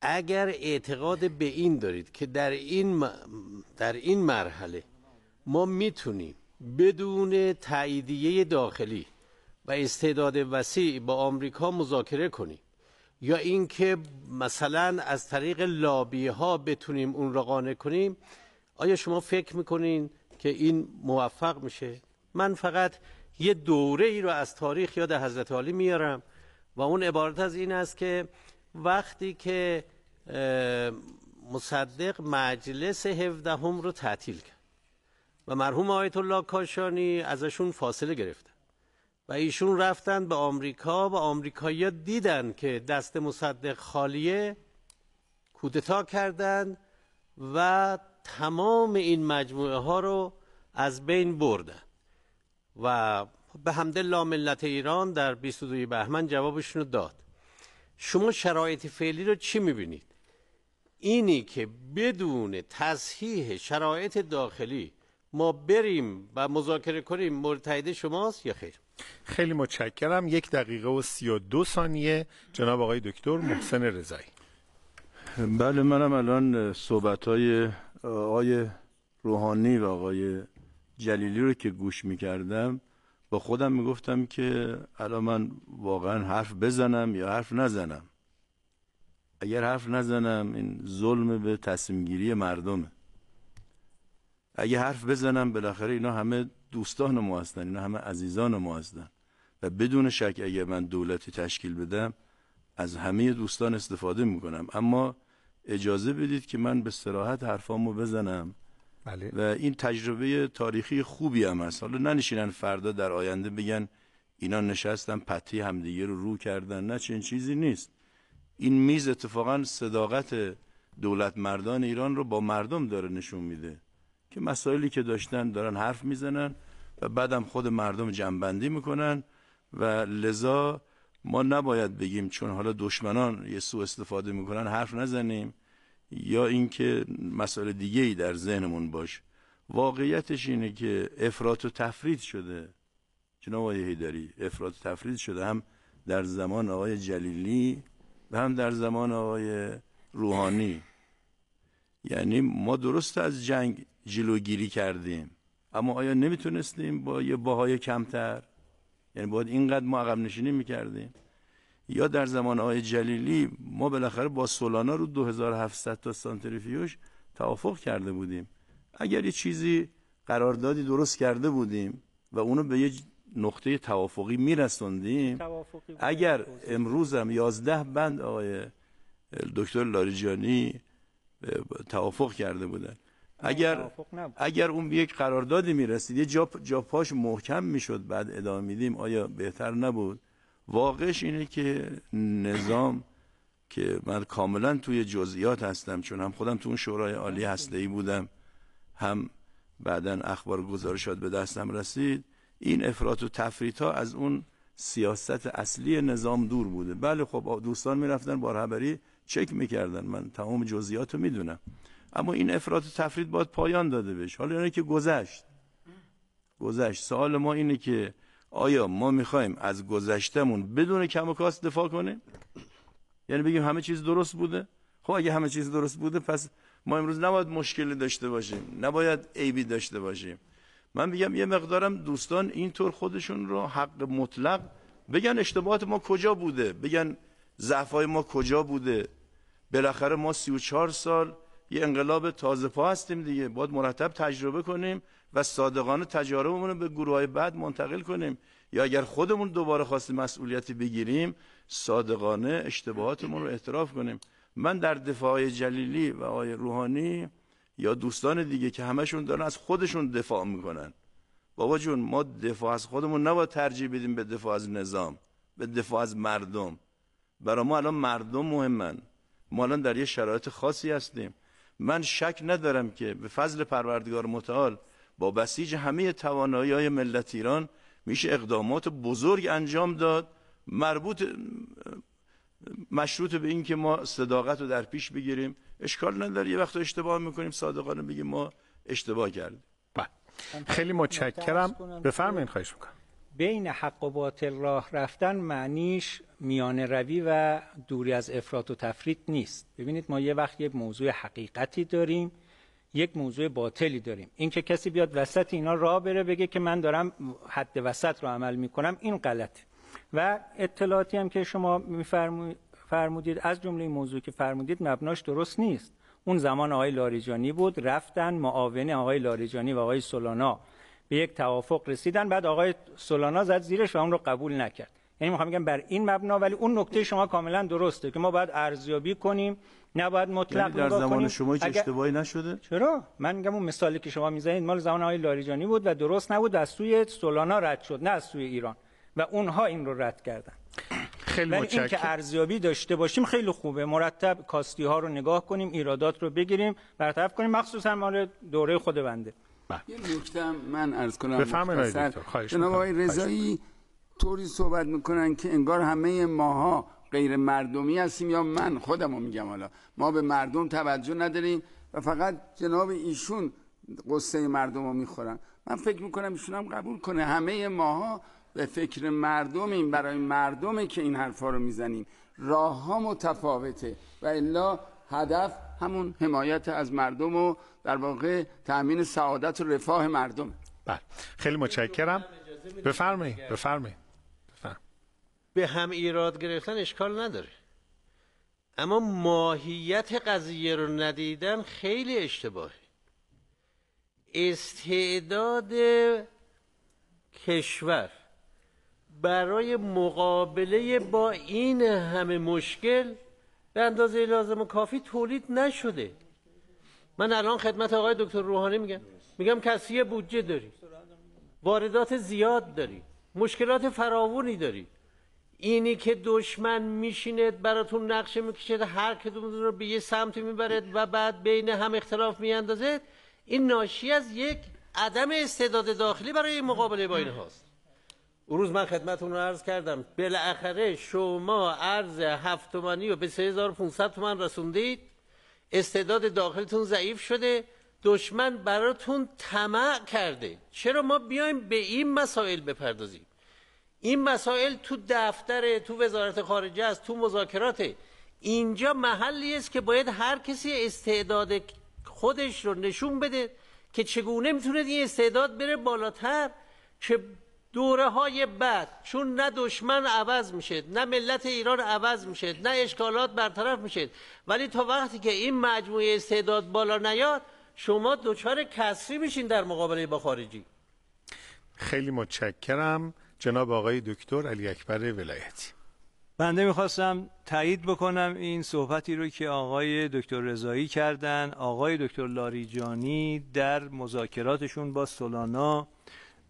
اگر اعتقاد به این دارید که در این, در این مرحله ما میتونیم بدون تاییدیه داخلی و استعداد وسیع با آمریکا مذاکره کنیم یا اینکه مثلا از طریق لابی ها بتونیم اون را قانع کنیم آیا شما فکر میکنین که این موفق میشه من فقط یه دوره ای رو از تاریخ یاد حضرت علی میارم و اون عبارت از این است که وقتی که مصدق مجلس هم رو تعطیل کرد و مرحوم آیت الله کاشانی ازشون فاصله گرفت و ایشون رفتن به آمریکا و آمریکایی دیدن که دست مصدق خالیه کودتا کردند و تمام این مجموعه ها رو از بین بردن و به حمد ملت ایران در 22 بهمن جوابشون رو داد شما شرایط فعلی رو چی میبینید؟ اینی که بدون تصحیح شرایط داخلی ما بریم و مذاکره کنیم مرتعده شماست یا خیر؟ خیلی متشکرم یک دقیقه و سی و دو ثانیه جناب آقای دکتر محسن رضایی بله منم الان صحبت های آقای روحانی و آقای جلیلی رو که گوش میکردم با خودم میگفتم که الان من واقعا حرف بزنم یا حرف نزنم اگر حرف نزنم این ظلم به تصمیم گیری مردمه اگه حرف بزنم بالاخره اینا همه دوستان ما هستن اینا همه عزیزان ما هستن و بدون شک اگر من دولتی تشکیل بدم از همه دوستان استفاده میکنم اما اجازه بدید که من به سراحت حرفامو بزنم بله. و این تجربه تاریخی خوبی هم هست حالا ننشینن فردا در آینده بگن اینا نشستن پتی همدیگه رو رو کردن نه چنین چیزی نیست این میز اتفاقا صداقت دولت مردان ایران رو با مردم داره نشون میده که مسائلی که داشتن دارن حرف میزنن و بعدم خود مردم جنبندی میکنن و لذا ما نباید بگیم چون حالا دشمنان یه سو استفاده میکنن حرف نزنیم یا اینکه مسائل دیگه ای در ذهنمون باش واقعیتش اینه که افراد و تفرید شده جناب آقای هیدری افراط و تفرید شده هم در زمان آقای جلیلی و هم در زمان آقای روحانی یعنی ما درست از جنگ جلوگیری کردیم اما آیا نمیتونستیم با یه باهای کمتر یعنی باید اینقدر ما عقب نشینی میکردیم یا در زمان آقای جلیلی ما بالاخره با سولانا رو 2700 تا سانتریفیوژ توافق کرده بودیم اگر یه چیزی قراردادی درست کرده بودیم و اونو به یه نقطه توافقی میرسوندیم اگر امروز هم 11 بند آقای دکتر لاریجانی توافق کرده بودن اگر اگر اون به یک قراردادی میرسید یه جا, جا پاش محکم میشد بعد ادامه میدیم آیا بهتر نبود واقعش اینه که نظام که من کاملا توی جزئیات هستم چون هم خودم تو اون شورای عالی ای بودم هم بعدا اخبار گزارشات به دستم رسید این افراط و تفریط ها از اون سیاست اصلی نظام دور بوده بله خب دوستان میرفتن با چک میکردن من تمام جزئیات رو میدونم اما این افراط و تفرید باید پایان داده بهش حالا اینه که گذشت گذشت سوال ما اینه که آیا ما میخوایم از گذشتمون بدون کم و کاست دفاع کنیم یعنی بگیم همه چیز درست بوده خب اگه همه چیز درست بوده پس ما امروز نباید مشکلی داشته باشیم نباید عیبی داشته باشیم من میگم یه مقدارم دوستان اینطور خودشون رو حق مطلق بگن اشتباهات ما کجا بوده بگن ضعفای ما کجا بوده بالاخره ما 34 سال یه انقلاب تازه پا هستیم دیگه باید مرتب تجربه کنیم و صادقانه تجاربمون رو به گروه های بعد منتقل کنیم یا اگر خودمون دوباره خواستیم مسئولیتی بگیریم صادقانه اشتباهاتمون رو اعتراف کنیم من در دفاع جلیلی و آقای روحانی یا دوستان دیگه که همشون دارن از خودشون دفاع میکنن بابا جون ما دفاع از خودمون نباید ترجیح بدیم به دفاع از نظام به دفاع از مردم برای ما الان مردم مهمن ما الان در یه شرایط خاصی هستیم من شک ندارم که به فضل پروردگار متعال با بسیج همه توانایی های ملت ایران میشه اقدامات بزرگ انجام داد مربوط مشروط به این که ما صداقت رو در پیش بگیریم اشکال نداره یه وقت اشتباه میکنیم صادقانه بگیم ما اشتباه کردیم بله. خیلی متشکرم بفرمایید خواهش میکنم بین حق و باطل راه رفتن معنیش میان روی و دوری از افراط و تفرید نیست ببینید ما یه وقت یه موضوع حقیقتی داریم یک موضوع باطلی داریم اینکه کسی بیاد وسط اینا راه بره بگه که من دارم حد وسط رو عمل میکنم این غلطه و اطلاعاتی هم که شما فرمودید از جمله موضوعی موضوع که فرمودید مبناش درست نیست اون زمان آقای لاریجانی بود رفتن معاون آقای لاریجانی و آقای سولانا به یک توافق رسیدن بعد آقای سولانا زد زیرش و اون رو قبول نکرد یعنی میخوام بگم بر این مبنا ولی اون نکته شما کاملا درسته که ما باید ارزیابی کنیم نباید مطلق یعنی در زمان کنیم. شما هیچ اگر... اشتباهی نشده چرا من میگم اون مثالی که شما میزنید مال زمان آقای لاریجانی بود و درست نبود و از سوی سولانا رد شد نه از سوی ایران و اونها این رو رد کردن خیلی ولی این که ارزیابی داشته باشیم خیلی خوبه مرتب کاستی ها رو نگاه کنیم ایرادات رو بگیریم برطرف کنیم مخصوصا مال دوره خود بنده بله. یه نکته من عرض کنم بفرمایید جناب آقای رضایی طوری صحبت میکنن که انگار همه ماها غیر مردمی هستیم یا من خودم رو میگم حالا ما به مردم توجه نداریم و فقط جناب ایشون قصه مردم رو میخورن من فکر میکنم ایشون هم قبول کنه همه ماها به فکر مردمیم برای مردمی که این حرفا رو میزنیم راه ها متفاوته و الا هدف همون حمایت از مردم و در واقع تأمین سعادت و رفاه مردم بله خیلی متشکرم بفرمایید بفرمایید به هم ایراد گرفتن اشکال نداره اما ماهیت قضیه رو ندیدن خیلی اشتباهه استعداد کشور برای مقابله با این همه مشکل به اندازه لازم و کافی تولید نشده من الان خدمت آقای دکتر روحانی میگم میگم کسی بودجه داری واردات زیاد داری مشکلات فراونی داری اینی که دشمن میشیند براتون نقشه میکشید هر کدوم رو به یه سمتی میبرد و بعد بین هم اختلاف میاندازد این ناشی از یک عدم استعداد داخلی برای مقابله با این هاست روز من خدمتون رو عرض کردم بالاخره شما عرض هفت تومانی به 3500 تومن رسوندید استعداد داخلتون ضعیف شده دشمن براتون طمع کرده چرا ما بیایم به این مسائل بپردازیم این مسائل تو دفتر تو وزارت خارجه است تو مذاکراته اینجا محلی است که باید هر کسی استعداد خودش رو نشون بده که چگونه میتونه این استعداد بره بالاتر که دوره های بعد چون نه دشمن عوض میشه نه ملت ایران عوض میشه نه اشکالات برطرف میشه ولی تا وقتی که این مجموعه استعداد بالا نیاد شما دچار کسری میشین در مقابله با خارجی خیلی متشکرم جناب آقای دکتر علی اکبر ولایتی بنده میخواستم تایید بکنم این صحبتی رو که آقای دکتر رضایی کردن آقای دکتر لاریجانی در مذاکراتشون با سلانا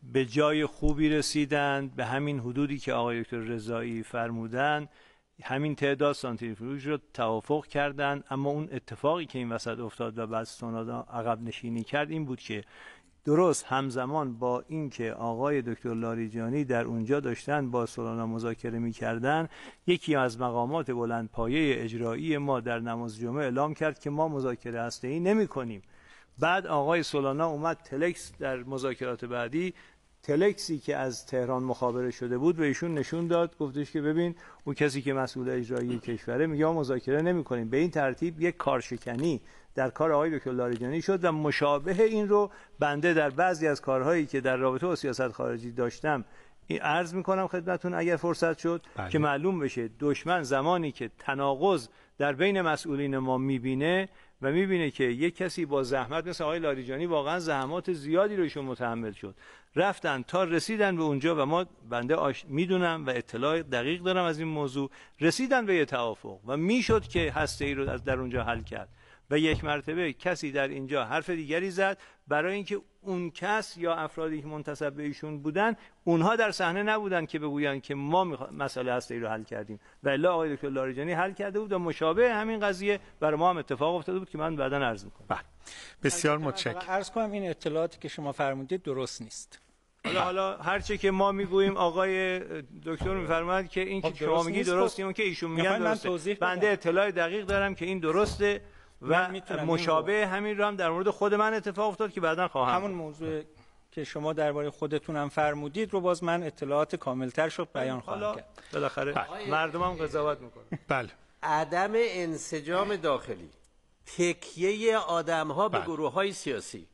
به جای خوبی رسیدند به همین حدودی که آقای دکتر رضایی فرمودن همین تعداد سانتریفیوژ رو توافق کردند اما اون اتفاقی که این وسط افتاد و بعد سونادا عقب نشینی کرد این بود که درست همزمان با اینکه آقای دکتر لاریجانی در اونجا داشتن با سولانا مذاکره میکردن یکی از مقامات پایه اجرایی ما در نماز جمعه اعلام کرد که ما مذاکره هسته ای نمی بعد آقای سولانا اومد تلکس در مذاکرات بعدی تلکسی که از تهران مخابره شده بود به ایشون نشون داد گفتش که ببین اون کسی که مسئول اجرایی کشوره میگه مذاکره نمی کنیم به این ترتیب یک کارشکنی در کار آقای دکتر لاریجانی شد و مشابه این رو بنده در بعضی از کارهایی که در رابطه با سیاست خارجی داشتم این عرض میکنم خدمتون اگر فرصت شد بله. که معلوم بشه دشمن زمانی که تناقض در بین مسئولین ما میبینه و میبینه که یک کسی با زحمت مثل آقای لاریجانی واقعا زحمات زیادی رو متحمل شد رفتن تا رسیدن به اونجا و ما بنده میدونم و اطلاع دقیق دارم از این موضوع رسیدن به یه توافق و میشد که هسته ای رو از در اونجا حل کرد و یک مرتبه کسی در اینجا حرف دیگری زد برای اینکه اون کس یا افرادی که منتصب به ایشون بودن اونها در صحنه نبودن که بگویند که ما مسئله ای رو حل کردیم و الا آقای دکتر لاریجانی حل کرده بود و مشابه همین قضیه بر ما هم اتفاق افتاده بود که من بعدا عرض میکنم بله بسیار متشکرم عرض کنم این اطلاعاتی که شما فرمودید درست نیست حالا حالا هر چه که ما میگوییم آقای دکتر میفرماد که این خب که شما میگی درسته خب اون که ایشون میگن درسته بنده اطلاع دقیق دارم که این درسته و مشابه همین رو هم در مورد خود من اتفاق افتاد که بعدا خواهم همون موضوع که شما درباره خودتون هم فرمودید رو باز من اطلاعات کاملتر شد بیان خواهم کرد بالاخره بله. مردم هم قضاوت میکنه بله عدم انسجام داخلی تکیه آدم ها به بله. گروه های سیاسی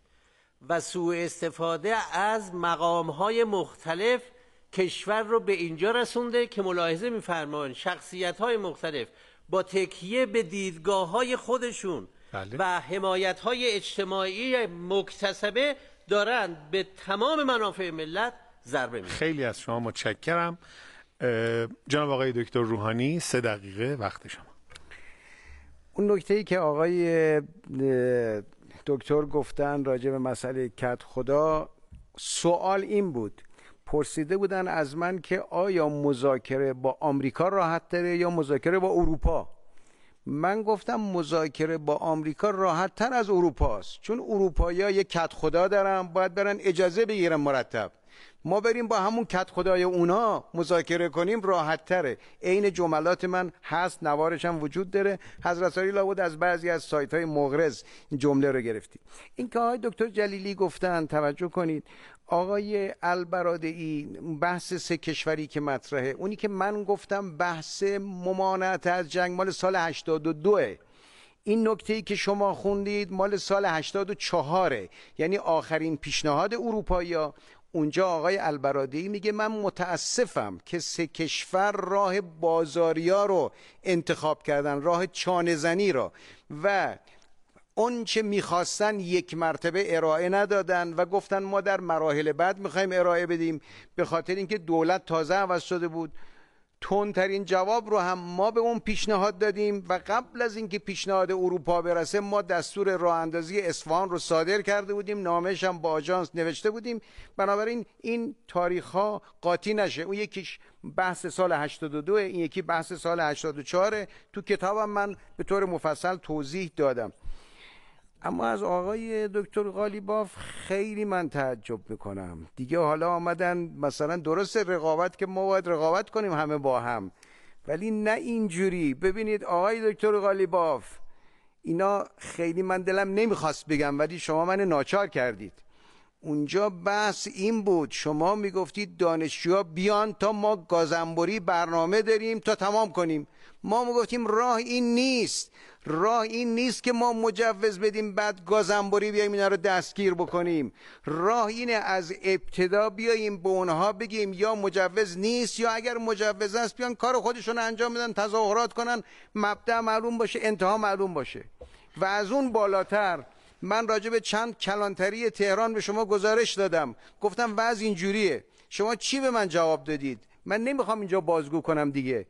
و سوء استفاده از مقام های مختلف کشور رو به اینجا رسونده که ملاحظه میفرمان شخصیت های مختلف با تکیه به دیدگاه های خودشون بله. و حمایت های اجتماعی مکتسبه دارند به تمام منافع ملت ضربه میدن خیلی از شما متشکرم جناب آقای دکتر روحانی سه دقیقه وقت شما اون نکته ای که آقای دکتر گفتن راجع به مسئله کت خدا سوال این بود پرسیده بودن از من که آیا مذاکره با آمریکا راحت تره یا مذاکره با اروپا من گفتم مذاکره با آمریکا راحت تر از است چون اروپایی یک کت خدا دارن باید برن اجازه بگیرن مرتب ما بریم با همون کت خدای اونا مذاکره کنیم راحت تره عین جملات من هست نوارش هم وجود داره حضرت علی لابود از بعضی از سایت های مغرز این جمله رو گرفتیم این که آقای دکتر جلیلی گفتن توجه کنید آقای البرادعی بحث سه کشوری که مطرحه اونی که من گفتم بحث ممانعت از جنگ مال سال 82 این نکته ای که شما خوندید مال سال 84 یعنی آخرین پیشنهاد اروپایی اونجا آقای البرادی میگه من متاسفم که سه کشور راه بازاریا رو انتخاب کردن راه چانزنی را و اون چه میخواستن یک مرتبه ارائه ندادن و گفتن ما در مراحل بعد میخوایم ارائه بدیم به خاطر اینکه دولت تازه عوض شده بود تندترین جواب رو هم ما به اون پیشنهاد دادیم و قبل از اینکه پیشنهاد اروپا برسه ما دستور راه اندازی اصفهان رو صادر کرده بودیم نامش هم با آژانس نوشته بودیم بنابراین این تاریخ ها قاطی نشه اون یکیش بحث سال 82 این یکی بحث سال 84 تو کتابم من به طور مفصل توضیح دادم اما از آقای دکتر غالیباف خیلی من تعجب میکنم دیگه حالا آمدن مثلا درست رقابت که ما باید رقابت کنیم همه با هم ولی نه اینجوری ببینید آقای دکتر غالیباف اینا خیلی من دلم نمیخواست بگم ولی شما من ناچار کردید اونجا بحث این بود شما میگفتید دانشجوها بیان تا ما گازنبوری برنامه داریم تا تمام کنیم ما میگفتیم راه این نیست راه این نیست که ما مجوز بدیم بعد گازنبوری بیایم اینا رو دستگیر بکنیم راه اینه از ابتدا بیاییم به اونها بگیم یا مجوز نیست یا اگر مجوز است بیان کار خودشون انجام بدن تظاهرات کنن مبدع معلوم باشه انتها معلوم باشه و از اون بالاتر من راجع به چند کلانتری تهران به شما گزارش دادم گفتم وضع اینجوریه شما چی به من جواب دادید من نمیخوام اینجا بازگو کنم دیگه